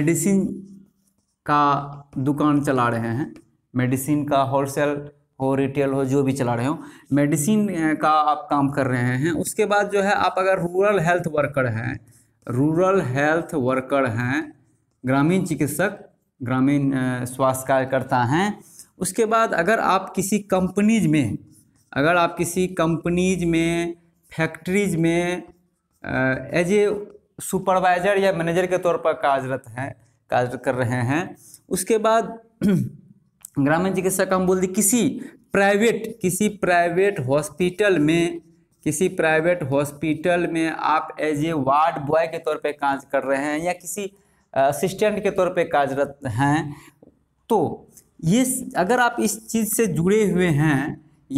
medicine का दुकान चला रहे हैं मेडिसिन का होलसेल हो रिटेल हो जो भी चला रहे हो मेडिसिन का आप काम कर रहे हैं उसके बाद जो है आप अगर रूरल हेल्थ वर्कर हैं रूरल हेल्थ वर्कर हैं ग्रामीण चिकित्सक ग्रामीण स्वास्थ्य कार्यकर्ता हैं उसके बाद अगर आप किसी कंपनीज में अगर आप किसी कंपनीज में फैक्ट्रीज में एज ए सुपरवाइजर या मैनेजर के तौर पर कार्यरत हैं कार्य कर रहे हैं उसके बाद ग्रामीण चिकित्सा का हम बोल दी किसी प्राइवेट किसी प्राइवेट हॉस्पिटल में किसी प्राइवेट हॉस्पिटल में आप एज ए वार्ड बॉय के तौर पे काज कर रहे हैं या किसी असिस्टेंट के तौर पे कार्यरत हैं तो ये अगर आप इस चीज़ से जुड़े हुए हैं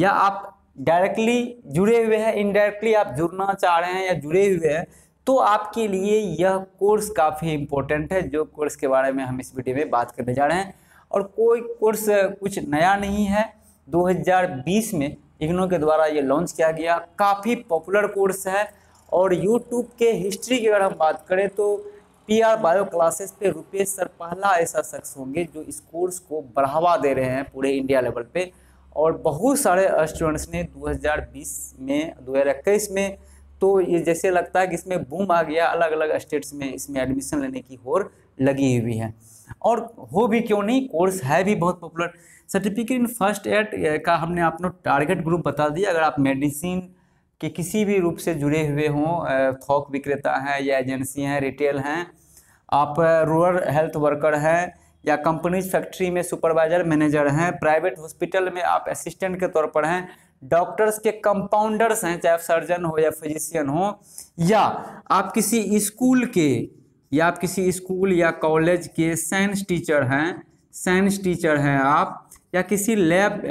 या आप डायरेक्टली जुड़े हुए हैं इनडायरेक्टली आप जुड़ना चाह रहे हैं या जुड़े हुए हैं तो आपके लिए यह कोर्स काफ़ी इम्पोर्टेंट है जो कोर्स के बारे में हम इस वीडियो में बात करने जा रहे हैं और कोई कोर्स कुछ नया नहीं है 2020 में इग्नो के द्वारा ये लॉन्च किया गया काफ़ी पॉपुलर कोर्स है और यूट्यूब के हिस्ट्री की अगर हम बात करें तो पी आर बायो क्लासेस पे रुपेश सर पहला ऐसा शख्स होंगे जो इस कोर्स को बढ़ावा दे रहे हैं पूरे इंडिया लेवल पे और बहुत सारे स्टूडेंट्स ने 2020 में 2021 में तो ये जैसे लगता है कि इसमें बूम आ गया अलग अलग स्टेट्स में इसमें एडमिशन लेने की होर लगी हुई है और हो भी क्यों नहीं कोर्स है भी बहुत popular certificate in first aid का हमने आपको टारगेट ग्रुप बता दिया अगर आप मेडिसिन के किसी भी रूप से जुड़े हुए हों थोक विक्रेता हैं या एजेंसी हैं रिटेल हैं आप रूरल हेल्थ वर्कर हैं या कंपनीज फैक्ट्री में सुपरवाइज़र मैनेजर हैं प्राइवेट हॉस्पिटल में आप असिस्टेंट के तौर पर हैं डॉक्टर्स के कंपाउंडर्स हैं चाहे सर्जन हो या फिजिशियन हो या आप किसी स्कूल के या आप किसी स्कूल या कॉलेज के साइंस टीचर हैं साइंस टीचर हैं आप या किसी लैब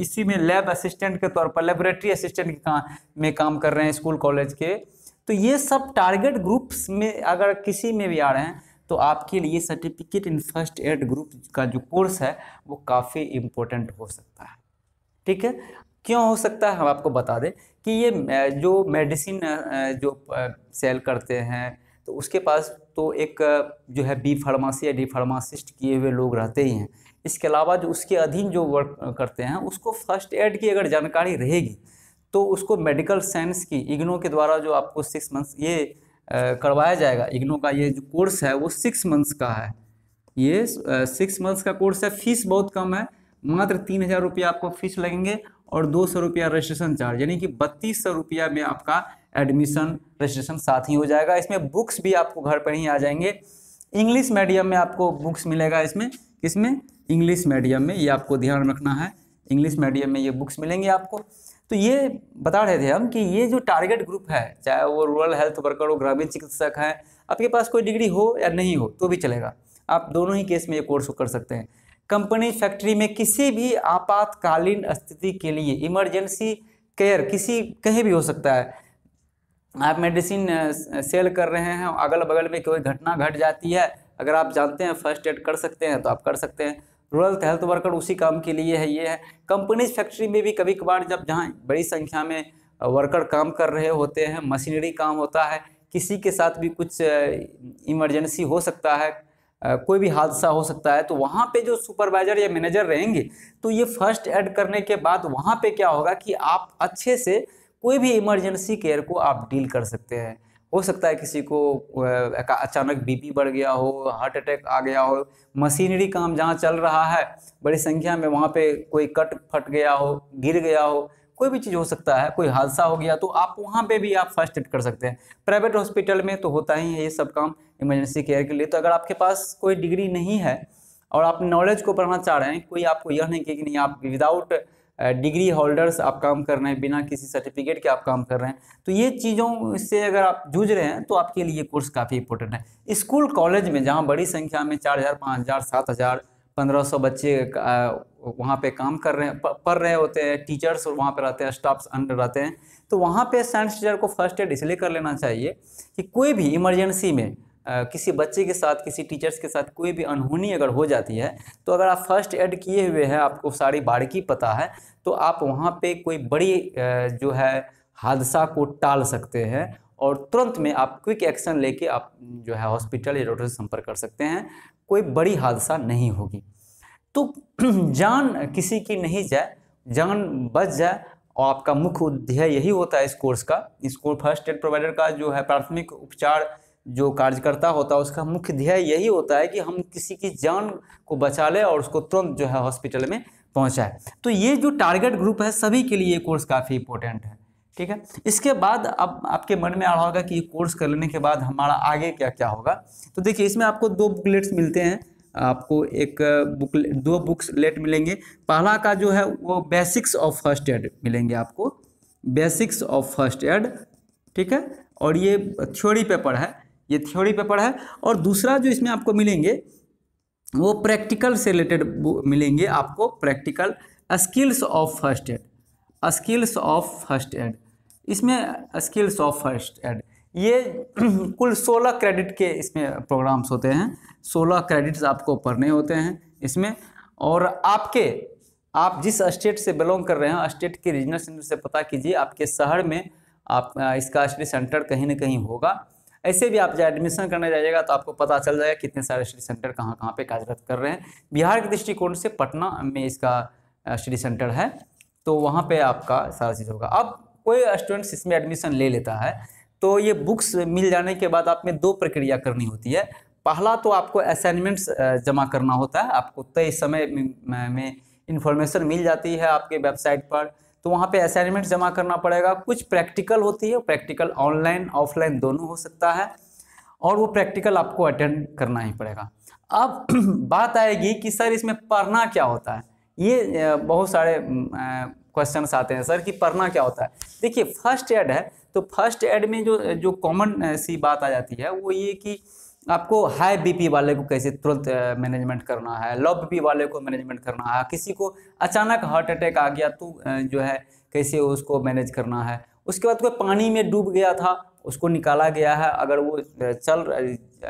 इसी में लैब असिस्टेंट के तौर पर लेबोरेटरी असिस्टेंट के काम में काम कर रहे हैं स्कूल कॉलेज के तो ये सब टारगेट ग्रुप्स में अगर किसी में भी आ रहे हैं तो आपके लिए certificate in first aid group का जो कोर्स है वो काफ़ी इम्पोर्टेंट हो सकता है ठीक है क्यों हो सकता है हम आपको बता दें कि ये जो मेडिसिन जो सेल करते हैं तो उसके पास तो एक जो है बी फार्मासी या डी फार्मासिस्ट किए हुए लोग रहते ही हैं इसके अलावा जो उसके अधीन जो वर्क करते हैं उसको फर्स्ट एड की अगर जानकारी रहेगी तो उसको मेडिकल साइंस की इग्नो के द्वारा जो आपको सिक्स मंथ्स ये करवाया जाएगा इग्नो का ये जो कोर्स है वो सिक्स मंथ्स का है ये सिक्स मंथ्स का कोर्स है फीस बहुत कम है मात्र तीन हज़ार रुपये आपको फीस लगेंगे और दो सौ रुपया रजिस्ट्रेशन चार्ज यानी कि बत्तीस सौ रुपया में आपका एडमिशन रजिस्ट्रेशन साथ ही हो जाएगा इसमें बुक्स भी आपको घर पर ही आ जाएंगे इंग्लिश मीडियम में आपको बुक्स मिलेगा इसमें इसमें इंग्लिश मीडियम में ये आपको ध्यान रखना है इंग्लिश मीडियम में ये बुक्स मिलेंगे आपको तो ये बता रहे थे हम कि ये जो टारगेट ग्रुप है चाहे वो रूरल हेल्थ वर्कर हो ग्रामीण चिकित्सक हैं आपके पास कोई डिग्री हो या नहीं हो तो भी चलेगा आप दोनों ही केस में ये कोर्स कर सकते हैं कंपनी फैक्ट्री में किसी भी आपातकालीन स्थिति के लिए इमरजेंसी केयर किसी कहीं भी हो सकता है आप मेडिसिन सेल कर रहे हैं अगल बगल में कोई घटना घट जाती है अगर आप जानते हैं फर्स्ट एड कर सकते हैं तो आप कर सकते हैं रूरल हेल्थ वर्कर उसी काम के लिए है ये है कंपनीज फैक्ट्री में भी कभी कभार जब जहाँ बड़ी संख्या में वर्कर काम कर रहे होते हैं मशीनरी काम होता है किसी के साथ भी कुछ इमरजेंसी हो सकता है कोई भी हादसा हो सकता है तो वहाँ पे जो सुपरवाइजर या मैनेजर रहेंगे तो ये फर्स्ट ऐड करने के बाद वहाँ पे क्या होगा कि आप अच्छे से कोई भी इमरजेंसी केयर को आप डील कर सकते हैं हो सकता है किसी को अचानक बीपी बढ़ गया हो हार्ट अटैक आ गया हो मशीनरी काम जहाँ चल रहा है बड़ी संख्या में वहाँ पे कोई कट फट गया हो गिर गया हो कोई भी चीज़ हो सकता है कोई हादसा हो गया तो आप वहाँ पे भी आप फर्स्ट एड कर सकते हैं प्राइवेट हॉस्पिटल में तो होता ही है ये सब काम इमरजेंसी केयर के लिए तो अगर आपके पास कोई डिग्री नहीं है और आप नॉलेज को पढ़ना चाह रहे हैं कोई आपको यह नहीं कि नहीं आप विदाउट डिग्री होल्डर्स आप काम कर रहे हैं बिना किसी सर्टिफिकेट के आप काम कर रहे हैं तो ये चीज़ों से अगर आप जूझ रहे हैं तो आपके लिए कोर्स काफ़ी इंपॉर्टेंट है स्कूल कॉलेज में जहाँ बड़ी संख्या में चार हज़ार पाँच हज़ार सात हज़ार पंद्रह सौ बच्चे वहाँ पे काम कर रहे हैं पढ़ रहे होते हैं टीचर्स वहाँ पे रहते हैं स्टाफ्स अंडर रहते हैं तो वहाँ पे साइंस टीचर को फर्स्ट एड इसलिए कर लेना चाहिए कि कोई भी इमरजेंसी में किसी बच्चे के साथ किसी टीचर्स के साथ कोई भी अनहोनी अगर हो जाती है तो अगर आप फर्स्ट एड किए हुए हैं आपको सारी बारीकी पता है तो आप वहाँ पे कोई बड़ी जो है हादसा को टाल सकते हैं और तुरंत में आप क्विक एक्शन लेके आप जो है हॉस्पिटल या डॉक्टर से संपर्क कर सकते हैं कोई बड़ी हादसा नहीं होगी तो जान किसी की नहीं जाए जान बच जाए और आपका मुख्य उद्देश्य यही होता है इस कोर्स का इस कोर्स फर्स्ट एड प्रोवाइडर का जो है प्राथमिक उपचार जो कार्यकर्ता होता है उसका मुख्य ध्येय यही होता है कि हम किसी की जान को बचा लें और उसको तुरंत जो है हॉस्पिटल में पहुंचाए तो ये जो टारगेट ग्रुप है सभी के लिए ये कोर्स काफ़ी इंपॉर्टेंट है ठीक है इसके बाद अब आपके मन में आ रहा होगा कि ये कोर्स कर लेने के बाद हमारा आगे क्या क्या होगा तो देखिए इसमें आपको दो बुकलेट्स मिलते हैं आपको एक बुक दो बुक्स लेट मिलेंगे पहला का जो है वो बेसिक्स ऑफ फर्स्ट एड मिलेंगे आपको बेसिक्स ऑफ फर्स्ट एड ठीक है और ये थ्योरी पेपर है ये थ्योरी पेपर है और दूसरा जो इसमें आपको मिलेंगे वो प्रैक्टिकल से रिलेटेड मिलेंगे आपको practical skills of first aid skills of first aid इसमें स्किल्स ऑफ फर्स्ट एड ये कुल सोलह क्रेडिट के इसमें प्रोग्राम्स होते हैं सोलह क्रेडिट्स आपको पढ़ने होते हैं इसमें और आपके आप जिस स्टेट से बिलोंग कर रहे हैं स्टेट के रीजनल सेंटर से पता कीजिए आपके शहर में आप इसका स्टडी सेंटर कहीं ना कहीं होगा ऐसे भी आप जब एडमिशन करने जाइएगा तो आपको पता चल जाएगा कितने सारे स्टडी सेंटर कहाँ कहाँ पे कार्यरत कर रहे हैं बिहार के दृष्टिकोण से पटना में इसका स्टडी सेंटर है तो वहाँ पर आपका सारा चीज़ होगा अब कोई स्टूडेंट्स इसमें एडमिशन ले लेता है तो ये बुक्स मिल जाने के बाद आप में दो प्रक्रिया करनी होती है पहला तो आपको असाइनमेंट्स जमा करना होता है आपको तय समय में, में इन्फॉर्मेशन मिल जाती है आपके वेबसाइट पर तो वहाँ पे असाइनमेंट जमा करना पड़ेगा कुछ प्रैक्टिकल होती है प्रैक्टिकल ऑनलाइन ऑफलाइन दोनों हो सकता है और वो प्रैक्टिकल आपको अटेंड करना ही पड़ेगा अब बात आएगी कि सर इसमें पढ़ना क्या होता है ये बहुत सारे क्वेश्चन आते हैं सर कि पढ़ना क्या होता है देखिए फर्स्ट एड है तो फर्स्ट एड में जो जो कॉमन सी बात आ जाती है वो ये कि आपको हाई बीपी वाले को कैसे तुरंत मैनेजमेंट करना है लो बीपी वाले को मैनेजमेंट करना है किसी को अचानक हार्ट अटैक आ गया तो जो है कैसे उसको मैनेज करना है उसके बाद कोई पानी में डूब गया था उसको निकाला गया है अगर वो चल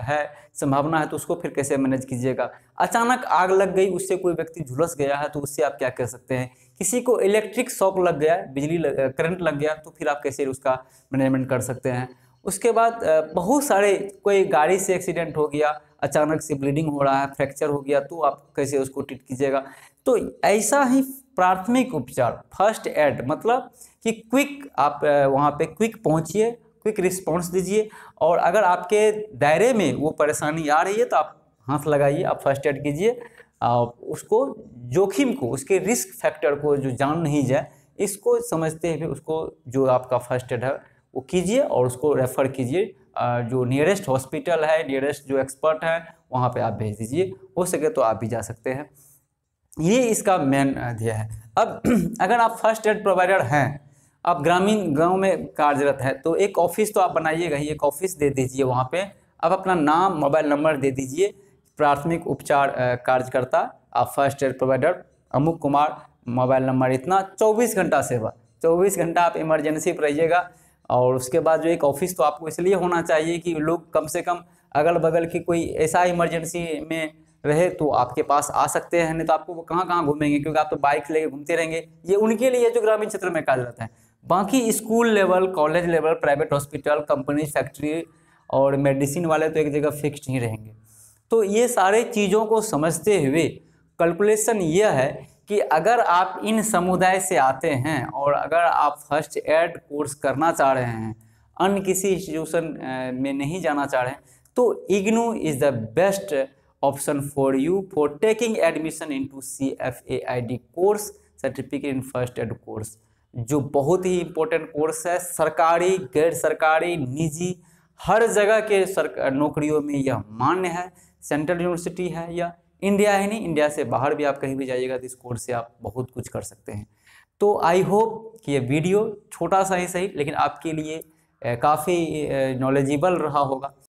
है संभावना है तो उसको फिर कैसे मैनेज कीजिएगा अचानक आग लग गई उससे कोई व्यक्ति झुलस गया है तो उससे आप क्या कर सकते हैं किसी को इलेक्ट्रिक शॉक लग गया बिजली करंट लग गया तो फिर आप कैसे उसका मैनेजमेंट कर सकते हैं उसके बाद बहुत सारे कोई गाड़ी से एक्सीडेंट हो गया अचानक से ब्लीडिंग हो रहा है फ्रैक्चर हो गया तो आप कैसे उसको ट्रीट कीजिएगा तो ऐसा ही प्राथमिक उपचार फर्स्ट एड मतलब कि क्विक आप वहाँ पे क्विक पहुँचिए क्विक रिस्पॉन्स दीजिए और अगर आपके दायरे में वो परेशानी आ रही है तो आप हाथ लगाइए आप फर्स्ट एड कीजिए आप उसको जोखिम को उसके रिस्क फैक्टर को जो जान नहीं जाए इसको समझते हुए उसको जो आपका फर्स्ट एड है वो कीजिए और उसको रेफ़र कीजिए जो नियरेस्ट हॉस्पिटल है नियरेस्ट जो एक्सपर्ट हैं वहाँ पे आप भेज दीजिए हो सके तो आप भी जा सकते हैं ये इसका मेन दिया है अब अगर आप फर्स्ट एड प्रोवाइडर हैं आप ग्रामीण गांव में कार्यरत हैं तो एक ऑफिस तो आप बनाइएगा ही एक ऑफिस दे दीजिए वहाँ पे आप अपना नाम मोबाइल नंबर दे दीजिए प्राथमिक उपचार कार्यकर्ता आप फर्स्ट एड प्रोवाइडर अमुक कुमार मोबाइल नंबर इतना चौबीस घंटा सेवा चौबीस घंटा आप इमरजेंसी पर रहिएगा और उसके बाद जो एक ऑफिस तो आपको इसलिए होना चाहिए कि लोग कम से कम अगल बगल की कोई ऐसा इमरजेंसी में रहे तो आपके पास आ सकते हैं नहीं तो आपको वो कहाँ कहाँ घूमेंगे क्योंकि आप तो बाइक लेके घूमते रहेंगे ये उनके लिए जो ग्रामीण क्षेत्र में कार्यरत है बाकी school level college level private hospital company factory और मेडिसिन वाले तो एक जगह फिक्स ही रहेंगे तो ये सारे चीज़ों को समझते हुए कैलकुलेशन यह है कि अगर आप इन समुदाय से आते हैं और अगर आप फर्स्ट एड कोर्स करना चाह रहे हैं अन्य किसी इंस्टीट्यूशन में नहीं जाना चाह रहे हैं तो IGNOU is the best option for you for taking admission into C F A I D course certificate in first aid course जो बहुत ही इम्पोर्टेंट कोर्स है सरकारी गैर सरकारी निजी हर जगह के सर नौकरियों में यह मान्य है सेंट्रल यूनिवर्सिटी है या इंडिया है नहीं इंडिया से बाहर भी आप कहीं भी जाइएगा तो इस कोर्स से आप बहुत कुछ कर सकते हैं तो आई होप कि ये वीडियो छोटा सा ही सही लेकिन आपके लिए काफ़ी नॉलेजेबल रहा होगा